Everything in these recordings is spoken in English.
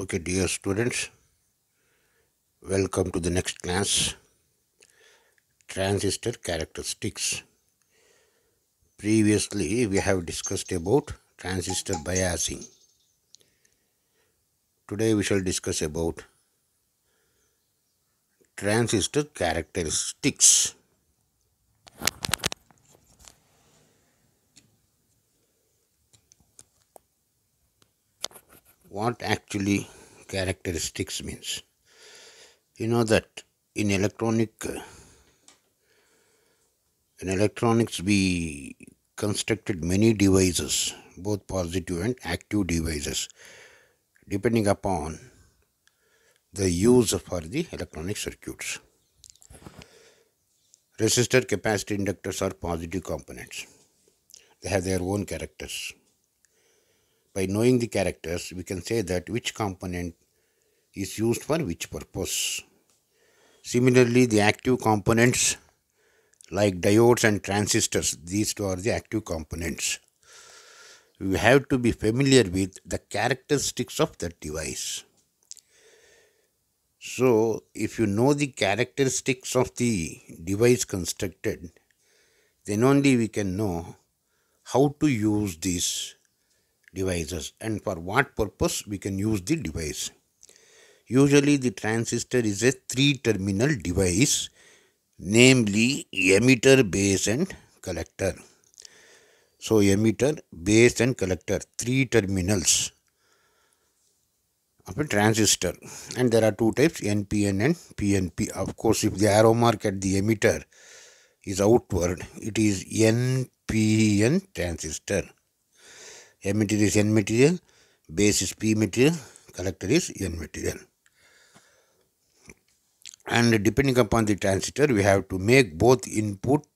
okay dear students welcome to the next class transistor characteristics previously we have discussed about transistor biasing today we shall discuss about transistor characteristics what actually characteristics means. You know that in electronic in electronics we constructed many devices, both positive and active devices, depending upon the use for the electronic circuits. Resistor, capacitor, inductors are positive components. They have their own characters. By knowing the characters, we can say that which component is used for which purpose. Similarly, the active components like diodes and transistors, these two are the active components. You have to be familiar with the characteristics of that device. So, if you know the characteristics of the device constructed, then only we can know how to use this devices and for what purpose we can use the device. Usually the transistor is a three terminal device namely emitter, base and collector. So emitter, base and collector three terminals of a transistor and there are two types NPN and PNP. Of course if the arrow mark at the emitter is outward it is NPN transistor emitter is N material, base is P material, collector is N material. And depending upon the transistor, we have to make both input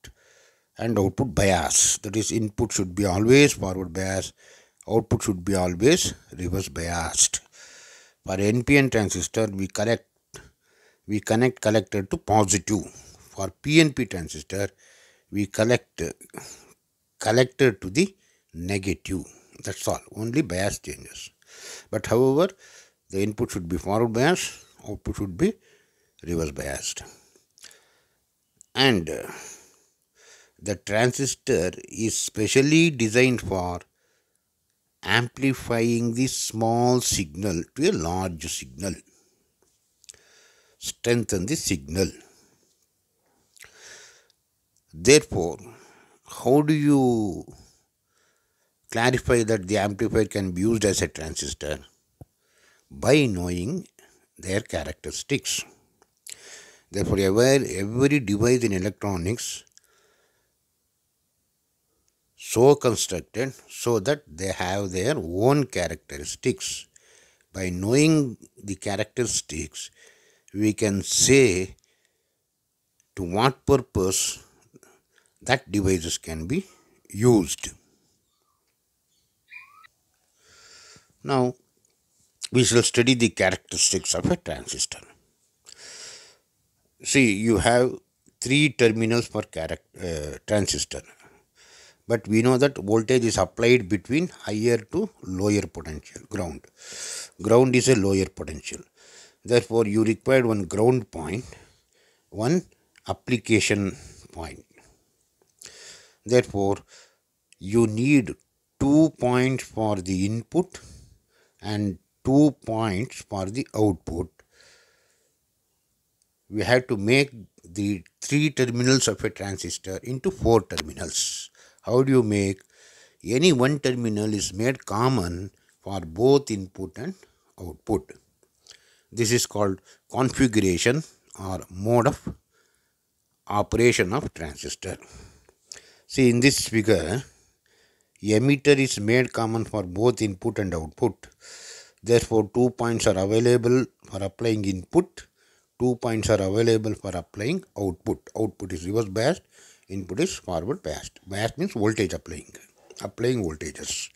and output bias. That is, input should be always forward bias, output should be always reverse biased. For NPN transistor, we correct we connect collector to positive. For PNP transistor, we collect collector to the negative. That's all. Only bias changes. But however, the input should be forward biased, output should be reverse biased. And uh, the transistor is specially designed for amplifying the small signal to a large signal. Strengthen the signal. Therefore, how do you clarify that the amplifier can be used as a transistor by knowing their characteristics. Therefore, every device in electronics so constructed so that they have their own characteristics. By knowing the characteristics, we can say to what purpose that devices can be used. Now, we shall study the characteristics of a transistor. See, you have three terminals for uh, transistor. But we know that voltage is applied between higher to lower potential, ground. Ground is a lower potential. Therefore, you require one ground point, one application point. Therefore, you need two points for the input and 2 points for the output. We have to make the 3 terminals of a transistor into 4 terminals. How do you make? Any one terminal is made common for both input and output. This is called configuration or mode of operation of transistor. See in this figure Emitter is made common for both input and output. Therefore, two points are available for applying input. Two points are available for applying output. Output is reverse biased. Input is forward biased. Biased means voltage applying. Applying voltages.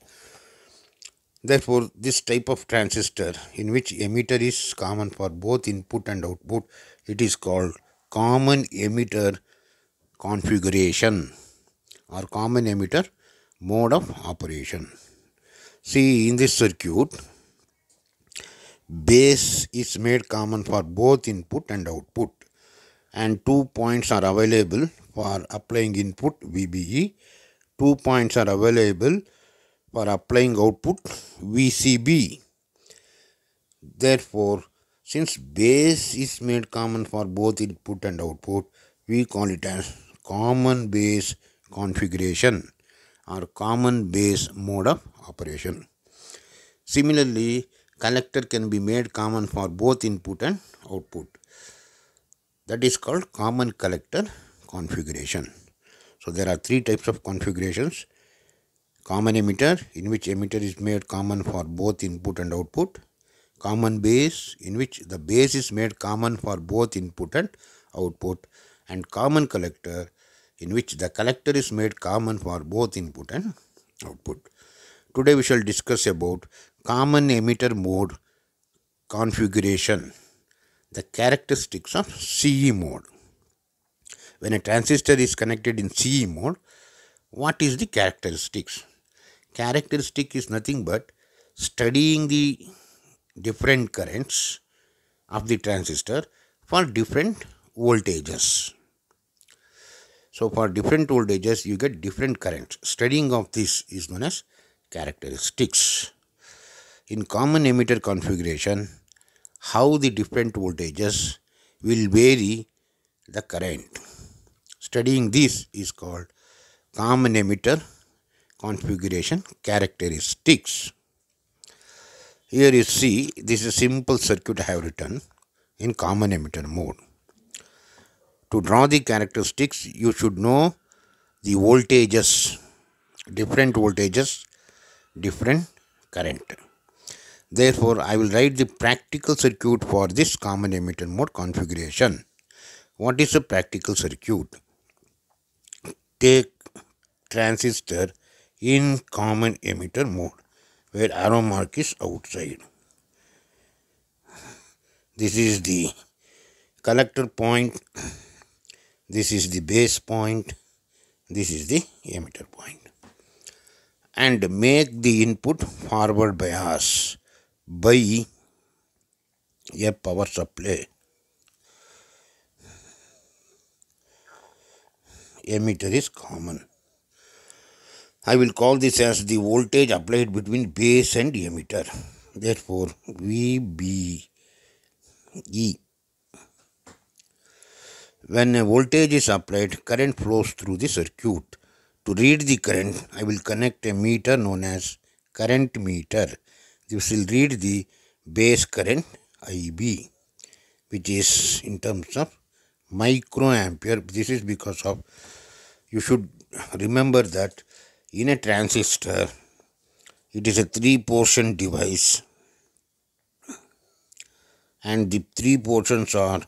Therefore, this type of transistor in which emitter is common for both input and output, it is called common emitter configuration or common emitter mode of operation. See in this circuit base is made common for both input and output and two points are available for applying input VBE. Two points are available for applying output VCB. Therefore, since base is made common for both input and output, we call it as common base configuration or common base mode of operation. Similarly, collector can be made common for both input and output. That is called common collector configuration. So there are three types of configurations. Common emitter, in which emitter is made common for both input and output. Common base, in which the base is made common for both input and output. And common collector, in which the collector is made common for both input and output. Today we shall discuss about common emitter mode configuration, the characteristics of CE mode. When a transistor is connected in CE mode, what is the characteristics? Characteristic is nothing but studying the different currents of the transistor for different voltages. So for different voltages, you get different currents. Studying of this is known as characteristics. In common emitter configuration, how the different voltages will vary the current. Studying this is called common emitter configuration characteristics. Here you see this is a simple circuit I have written in common emitter mode to draw the characteristics you should know the voltages different voltages different current therefore i will write the practical circuit for this common emitter mode configuration what is a practical circuit take transistor in common emitter mode where arrow mark is outside this is the collector point this is the base point this is the emitter point and make the input forward bias by a power supply emitter is common I will call this as the voltage applied between base and emitter therefore VBE when a voltage is applied, current flows through the circuit. To read the current, I will connect a meter known as current meter. This will read the base current IB, which is in terms of microampere. This is because of, you should remember that in a transistor, it is a three portion device and the three portions are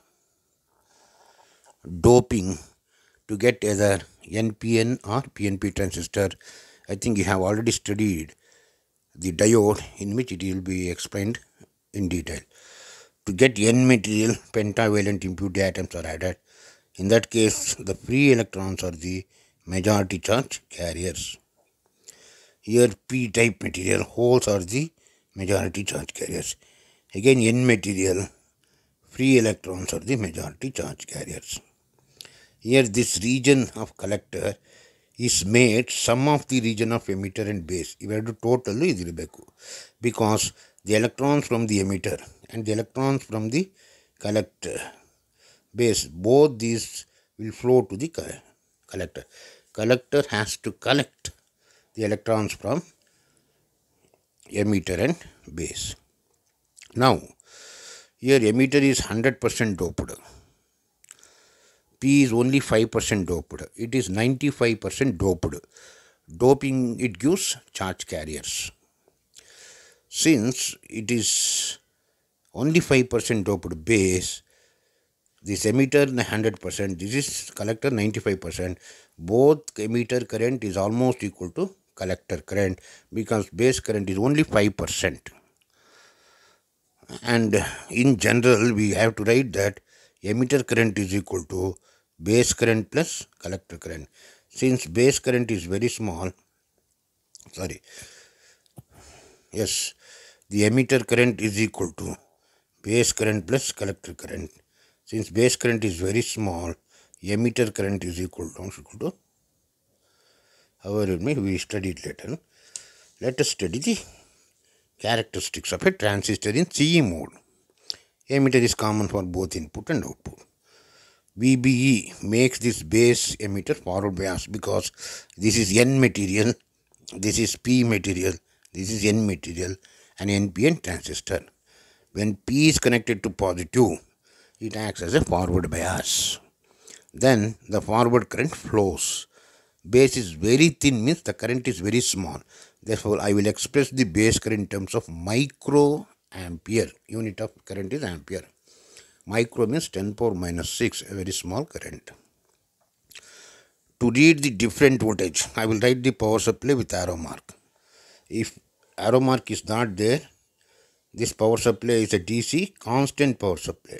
doping to get either NPN or PNP transistor. I think you have already studied the diode in which it will be explained in detail. To get N material, pentavalent impurity atoms are added. In that case, the free electrons are the majority charge carriers. Here, p-type material holes are the majority charge carriers. Again, N material, free electrons are the majority charge carriers. Here this region of collector is made sum of the region of emitter and base. ಇವೆರಡು total ಇದಿರಬೇಕು because the electrons from the emitter and the electrons from the collector base both these will flow to the collector collector has to collect the electrons from emitter and base now here emitter is 100% doped is only 5% doped. It is 95% doped. Doping, it gives charge carriers. Since it is only 5% doped base, this emitter 100%, this is collector 95%. Both emitter current is almost equal to collector current because base current is only 5%. And in general, we have to write that emitter current is equal to base current plus collector current. Since base current is very small, sorry, yes, the emitter current is equal to base current plus collector current. Since base current is very small, emitter current is equal to, equal to however it may, we study it later. Let us study the characteristics of a transistor in CE mode. Emitter is common for both input and output. VBE makes this base emitter forward bias because this is N material, this is P material, this is N material and NPN transistor. When P is connected to positive, it acts as a forward bias. Then the forward current flows. Base is very thin means the current is very small. Therefore, I will express the base current in terms of micro ampere. Unit of current is ampere. Micro means 10 power minus 6, a very small current. To read the different voltage, I will write the power supply with arrow mark. If arrow mark is not there, this power supply is a DC constant power supply.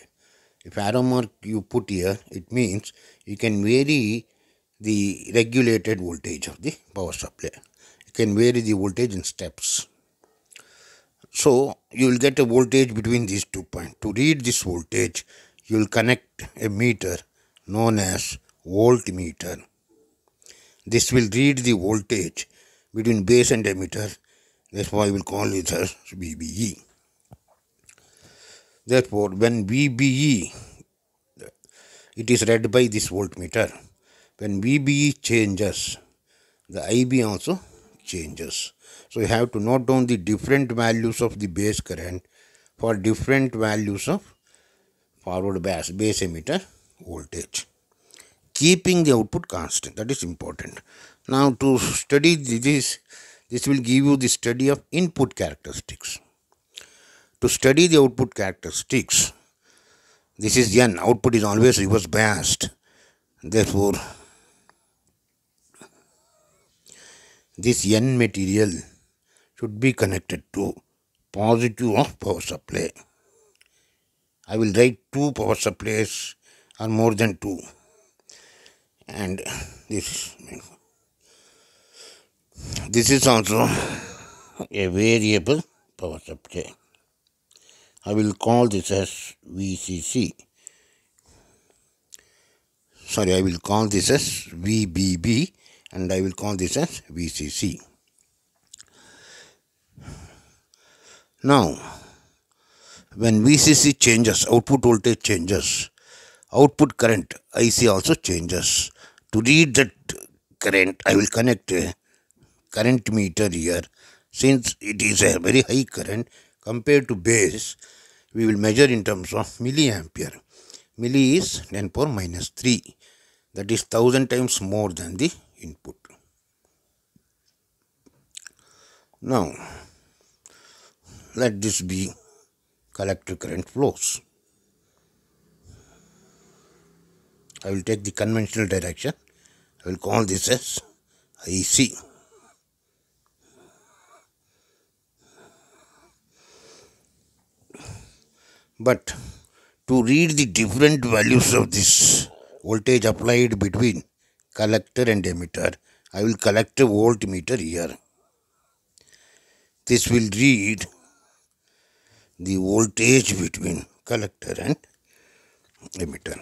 If arrow mark you put here, it means you can vary the regulated voltage of the power supply. You can vary the voltage in steps. So you will get a voltage between these two points. To read this voltage, you will connect a meter known as voltmeter. This will read the voltage between base and emitter. That's why we will call it as VBE. Therefore, when VBE, it is read by this voltmeter. When VBE changes, the IB also changes. So you have to note down the different values of the base current for different values of forward base, base emitter voltage. Keeping the output constant, that is important. Now to study this, this will give you the study of input characteristics. To study the output characteristics, this is n, output is always reverse biased. Therefore, This N material should be connected to positive of power supply. I will write two power supplies or more than two. And this this is also a variable power supply. I will call this as VCC. Sorry, I will call this as VBB and I will call this as VCC. Now, when VCC changes, output voltage changes, output current IC also changes. To read that current, I will connect a current meter here. Since it is a very high current compared to base, we will measure in terms of milliampere. Milli is 10 power minus 3. That is 1000 times more than the input. Now, let this be collector current flows. I will take the conventional direction. I will call this as IC. But to read the different values of this voltage applied between collector and emitter. I will collect a voltmeter here. This will read the voltage between collector and emitter.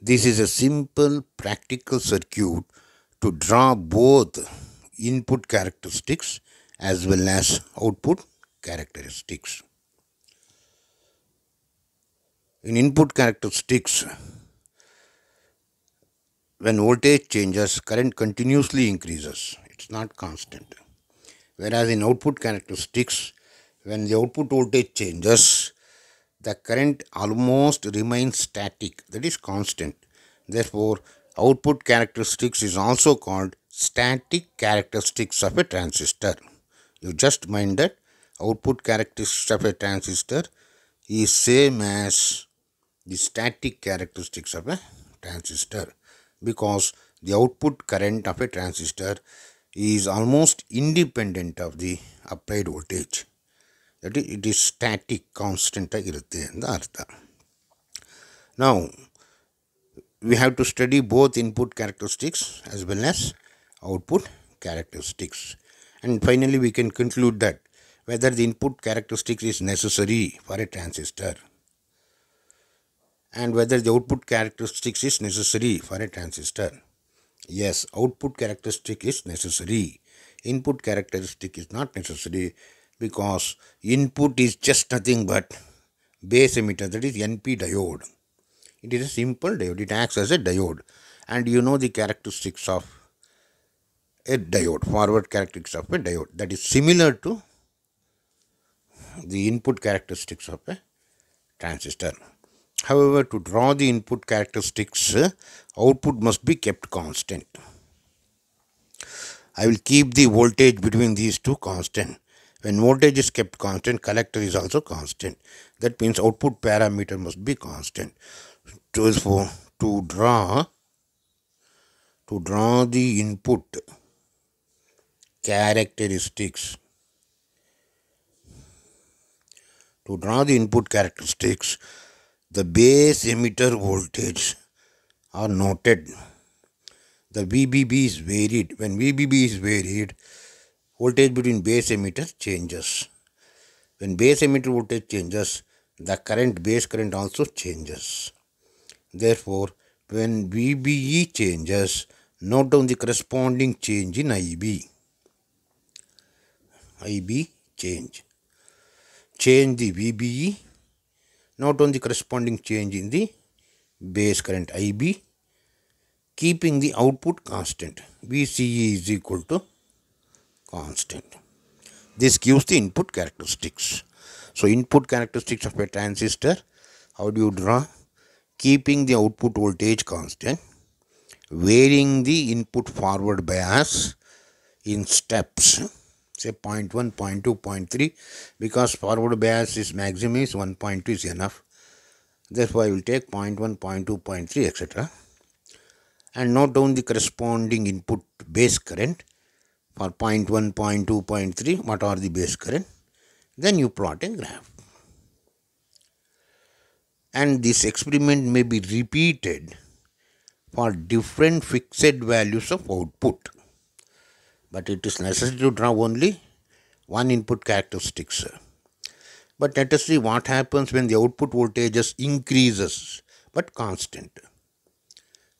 This is a simple practical circuit to draw both input characteristics as well as output characteristics. In input characteristics, when voltage changes, current continuously increases. It's not constant. Whereas in output characteristics, when the output voltage changes, the current almost remains static, that is constant. Therefore, output characteristics is also called static characteristics of a transistor. You just mind that output characteristics of a transistor is same as the static characteristics of a transistor because the output current of a transistor is almost independent of the applied voltage. That is, it is static, constant Now, we have to study both input characteristics as well as output characteristics. And finally, we can conclude that whether the input characteristics is necessary for a transistor and whether the output characteristics is necessary for a transistor. Yes, output characteristic is necessary. Input characteristic is not necessary because input is just nothing but base emitter that is NP diode. It is a simple diode. It acts as a diode. And you know the characteristics of a diode, forward characteristics of a diode that is similar to the input characteristics of a transistor. However, to draw the input characteristics, uh, output must be kept constant. I will keep the voltage between these two constant. When voltage is kept constant, collector is also constant. That means output parameter must be constant. So for to draw to draw the input characteristics to draw the input characteristics the base emitter voltage are noted. The VBB is varied. When VBB is varied, voltage between base emitter changes. When base emitter voltage changes, the current base current also changes. Therefore, when VBE changes, note down the corresponding change in IB. IB change. Change the VBE not on the corresponding change in the base current IB keeping the output constant VCE is equal to constant this gives the input characteristics so input characteristics of a transistor how do you draw keeping the output voltage constant varying the input forward bias in steps say 0 0.1, 0 0.2, 0 0.3 because forward bias is maximum is 1.2 is enough. Therefore, I will take 0 0.1, 0 0.2, 0.3 etc. And note down the corresponding input base current for 0 0.1, 0 0.2, 0.3 what are the base current. Then you plot a graph. And this experiment may be repeated for different fixed values of output but it is necessary to draw only one input characteristics. But let us see what happens when the output voltages increases but constant.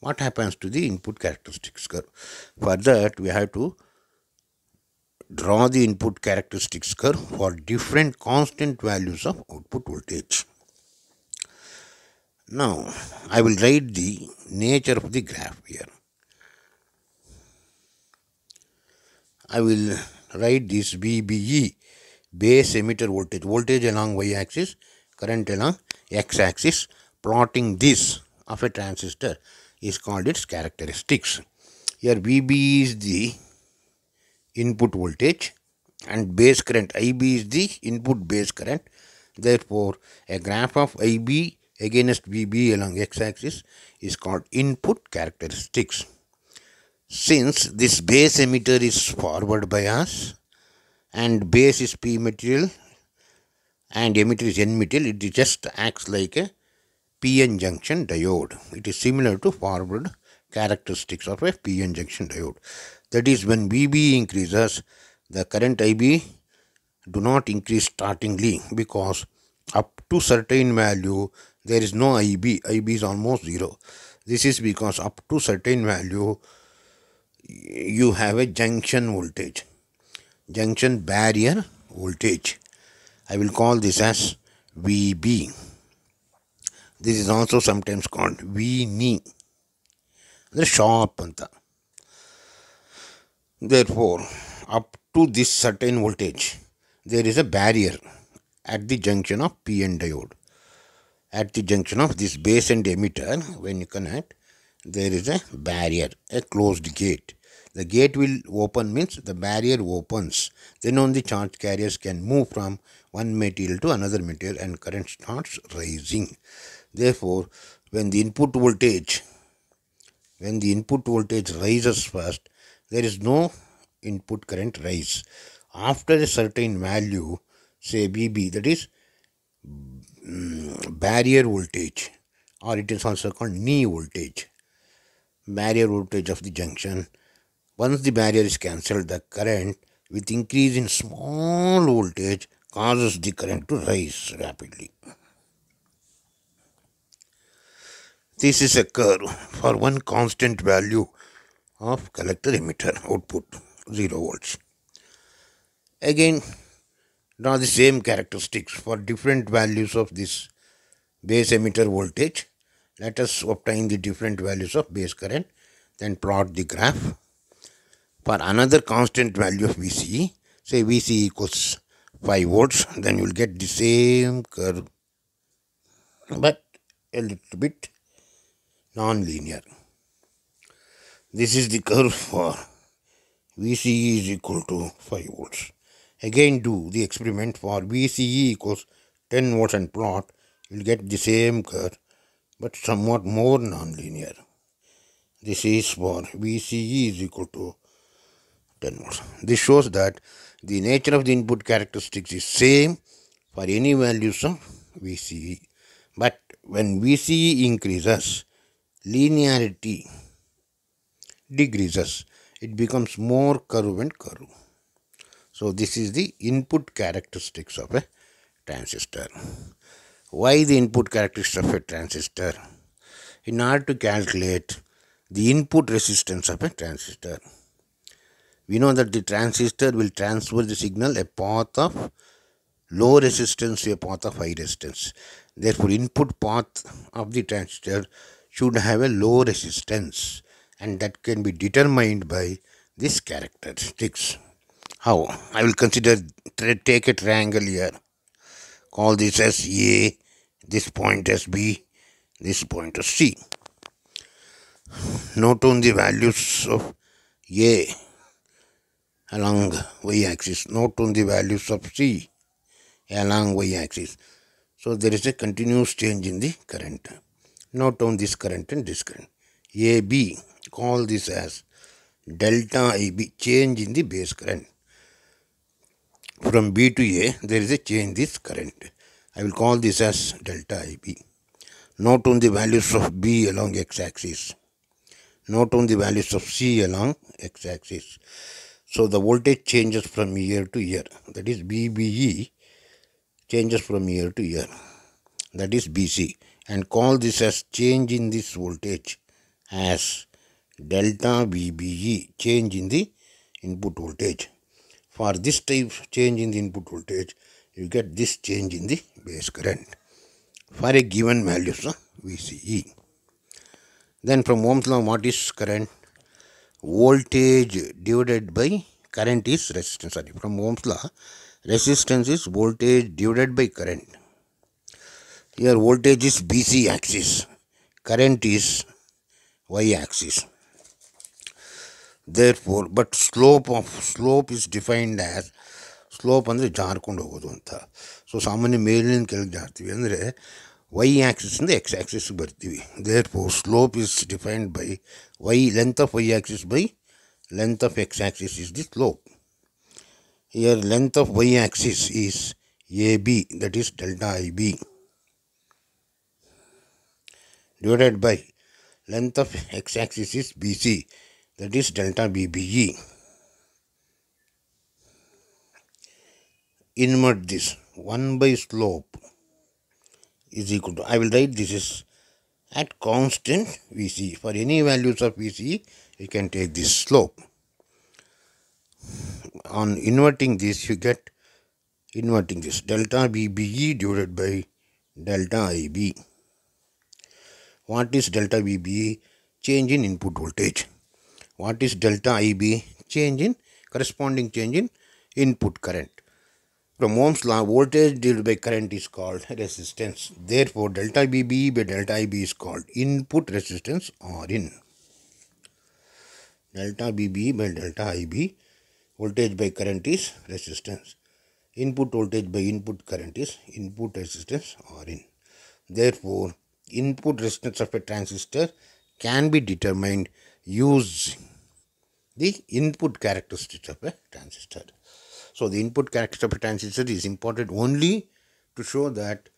What happens to the input characteristics curve? For that we have to draw the input characteristics curve for different constant values of output voltage. Now I will write the nature of the graph here. I will write this VBE base emitter voltage voltage along y axis current along x axis plotting this of a transistor is called its characteristics here VBE is the input voltage and base current IB is the input base current therefore a graph of IB against VB along x axis is called input characteristics since this base emitter is forward bias and base is P material and emitter is N material, it just acts like a PN junction diode. It is similar to forward characteristics of a PN junction diode. That is when VB increases, the current IB do not increase startingly because up to certain value there is no IB. IB is almost zero. This is because up to certain value you have a junction voltage junction barrier voltage I will call this as VB this is also sometimes called VNI the sharp anta therefore up to this certain voltage there is a barrier at the junction of p n diode at the junction of this base and emitter when you connect there is a barrier, a closed gate. The gate will open means the barrier opens. Then only charge carriers can move from one material to another material and current starts rising. Therefore, when the input voltage, when the input voltage rises first, there is no input current rise. After a certain value, say Vb, that is mm, barrier voltage or it is also called knee voltage barrier voltage of the junction. Once the barrier is cancelled, the current with increase in small voltage causes the current to rise rapidly. This is a curve for one constant value of collector emitter output 0 volts. Again, draw the same characteristics for different values of this base emitter voltage let us obtain the different values of base current, then plot the graph. For another constant value of VC, say VC equals 5 volts, then you will get the same curve, but a little bit non-linear. This is the curve for VCE is equal to 5 volts. Again do the experiment for VCE equals 10 volts and plot, you will get the same curve but somewhat more nonlinear. This is for VCE is equal to 10 volts. This shows that the nature of the input characteristics is same for any values of VCE. But when VCE increases, linearity decreases. It becomes more curve and curve. So this is the input characteristics of a transistor. Why the input characteristics of a transistor? In order to calculate the input resistance of a transistor. We know that the transistor will transfer the signal a path of low resistance to a path of high resistance. Therefore, input path of the transistor should have a low resistance and that can be determined by this characteristics. How? I will consider take a triangle here. Call this as A this point as B, this point as C. Note on the values of A along y-axis, note on the values of C along y-axis. So there is a continuous change in the current. Note on this current and this current. AB, call this as delta AB, change in the base current. From B to A, there is a change in this current. I will call this as delta IB. Note on the values of B along x-axis. Note on the values of C along x-axis. So the voltage changes from year to year. That is BBE changes from year to year. That is BC. And call this as change in this voltage as delta VBE change in the input voltage. For this type change in the input voltage, you get this change in the base current for a given value so VCE. Then from Ohm's law what is current? Voltage divided by current is resistance. Sorry, from Ohm's law resistance is voltage divided by current. Here voltage is BC axis, current is Y axis. Therefore, but slope of slope is defined as slope एन्द्रे जारकोंडो होगोदु ಅಂತ so ಸಾಮಾನ್ಯ ಮೇಲಿನ ಕೇಳ್ ಜಾರ್ತೀವಿ ಅಂದ್ರೆ Y axis ಇಂದ ಎಕ್ಸ್ ಆಕ್ಸಿಸ್ ಗೆ ಬರ್ತೀವಿ therefore slope is defined by Y length of Y axis by length of X axis is the slope here length of Y axis is AB that is delta IB divide by length of X axis is BC that is delta BBE invert this 1 by slope is equal to I will write this is at constant Vc for any values of Vc you can take this slope on inverting this you get inverting this delta VBE divided by delta IB what is delta VBE change in input voltage what is delta IB change in corresponding change in input current from Ohm's law, voltage divided by current is called resistance. Therefore, delta VB by delta IB is called input resistance or in Delta VB by delta IB, voltage by current is resistance. Input voltage by input current is input resistance or in. Therefore, input resistance of a transistor can be determined using the input characteristics of a transistor. So the input character of a transistor is important only to show that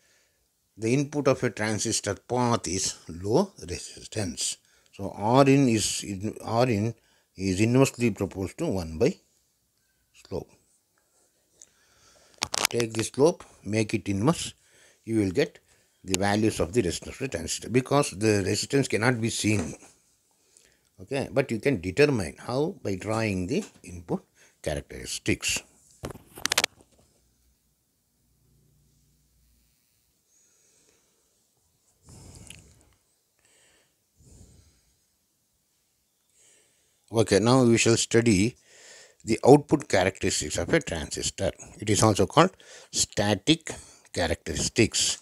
the input of a transistor path is low resistance. So in is in is inversely proportional to 1 by slope. Take the slope, make it inverse, you will get the values of the resistance of the transistor because the resistance cannot be seen. Okay, but you can determine how by drawing the input characteristics. Okay, now we shall study the output characteristics of a transistor. It is also called static characteristics.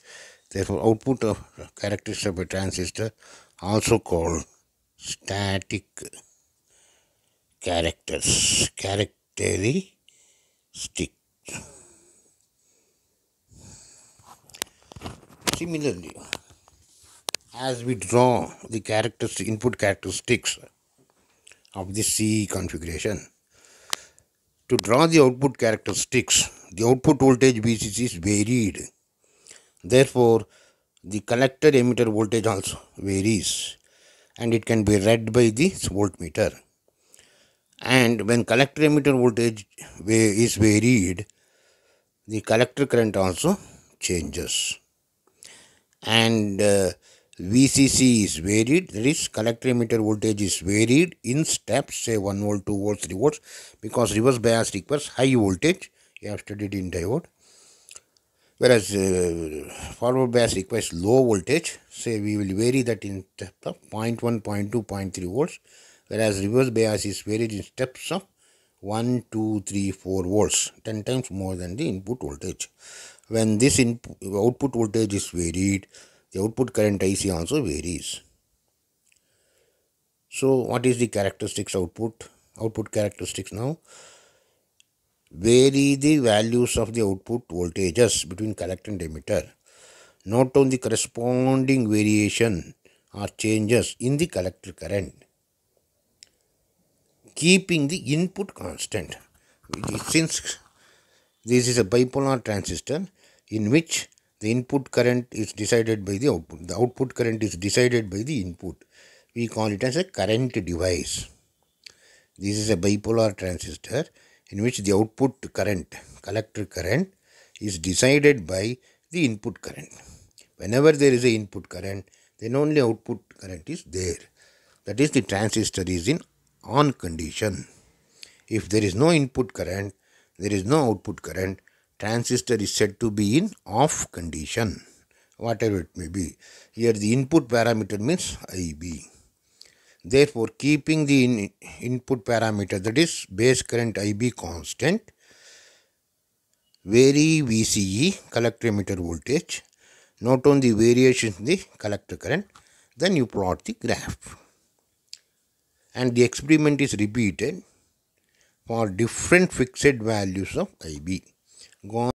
Therefore, output of characteristics of a transistor also called static characters. Characteristic. Similarly, as we draw the characteristic input characteristics of the CE configuration. To draw the output characteristics, the output voltage VCC is varied. Therefore, the collector emitter voltage also varies and it can be read by the voltmeter. And when collector emitter voltage is varied, the collector current also changes. And uh, VCC is varied, that is collector emitter voltage is varied in steps, say 1 volt, 2 volts, 3 volts, because reverse bias requires high voltage, you have studied in diode. Whereas uh, forward bias requires low voltage, say we will vary that in steps of 0 0.1, 0 0.2, 0 0.3 volts, whereas reverse bias is varied in steps of 1, 2, 3, 4 volts, 10 times more than the input voltage. When this input, output voltage is varied, the output current IC also varies. So what is the characteristics output? Output characteristics now vary the values of the output voltages between collector and emitter. Note on the corresponding variation or changes in the collector current keeping the input constant since this is a bipolar transistor in which the input current is decided by the output the output current is decided by the input we call it as a current device this is a bipolar transistor in which the output current collector current is decided by the input current whenever there is a input current then only output current is there that is the transistor is in on condition if there is no input current there is no output current transistor is said to be in off condition whatever it may be here the input parameter means IB therefore keeping the in input parameter that is base current IB constant vary VCE collector emitter voltage note on the variation in the collector current then you plot the graph and the experiment is repeated for different fixed values of IB going